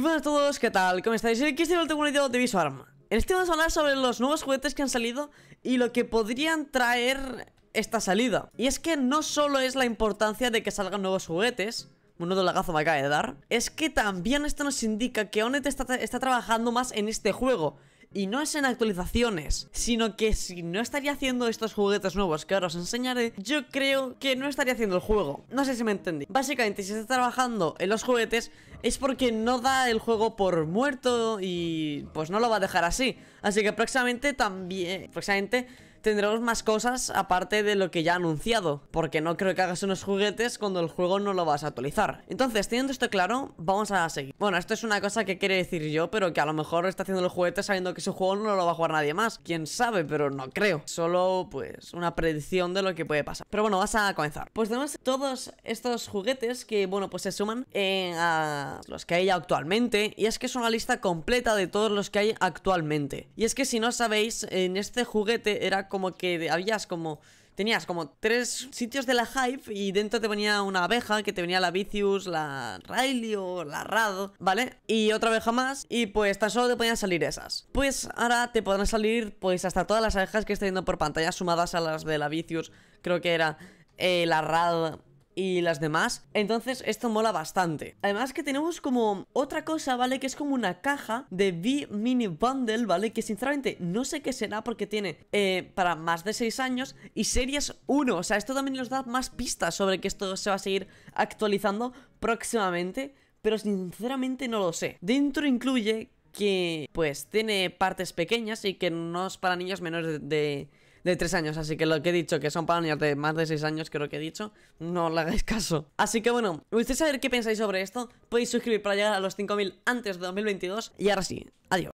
¡Hola a todos, ¿qué tal? ¿Cómo estáis? Aquí estoy en el video de Visual. En este vamos a hablar sobre los nuevos juguetes que han salido Y lo que podrían traer esta salida Y es que no solo es la importancia de que salgan nuevos juguetes la lagazo me acaba de dar Es que también esto nos indica que Onet está trabajando más en este juego y no es en actualizaciones, sino que si no estaría haciendo estos juguetes nuevos que ahora os enseñaré, yo creo que no estaría haciendo el juego. No sé si me entendí. Básicamente, si está trabajando en los juguetes, es porque no da el juego por muerto y pues no lo va a dejar así. Así que próximamente también... Próximamente tendremos más cosas aparte de lo que ya ha anunciado, porque no creo que hagas unos juguetes cuando el juego no lo vas a actualizar. Entonces, teniendo esto claro, vamos a seguir. Bueno, esto es una cosa que quiere decir yo, pero que a lo mejor está haciendo el juguete sabiendo que ese juego no lo va a jugar nadie más. Quién sabe, pero no creo. Solo, pues, una predicción de lo que puede pasar. Pero bueno, vas a comenzar. Pues tenemos todos estos juguetes que, bueno, pues se suman en, eh, a los que hay actualmente. Y es que es una lista completa de todos los que hay actualmente. Y es que si no sabéis, en este juguete era como como que habías como... Tenías como tres sitios de la Hive y dentro te venía una abeja que te venía la Vicious, la Riley o la rad, ¿vale? Y otra abeja más y pues tan solo te podían salir esas. Pues ahora te podrán salir pues hasta todas las abejas que estoy viendo por pantalla sumadas a las de la Vicious, creo que era eh, la Rad y las demás. Entonces esto mola bastante. Además que tenemos como otra cosa, ¿vale? Que es como una caja de V Mini Bundle, ¿vale? Que sinceramente no sé qué será porque tiene eh, para más de 6 años y series 1. O sea, esto también nos da más pistas sobre que esto se va a seguir actualizando próximamente. Pero sinceramente no lo sé. Dentro incluye que pues tiene partes pequeñas y que no es para niños menores de de 3 años. Así que lo que he dicho, que son para niños de más de 6 años, creo que he dicho, no le hagáis caso. Así que bueno, ¿ustedes saber qué pensáis sobre esto? Podéis suscribir para llegar a los 5.000 antes de 2022. Y ahora sí, adiós.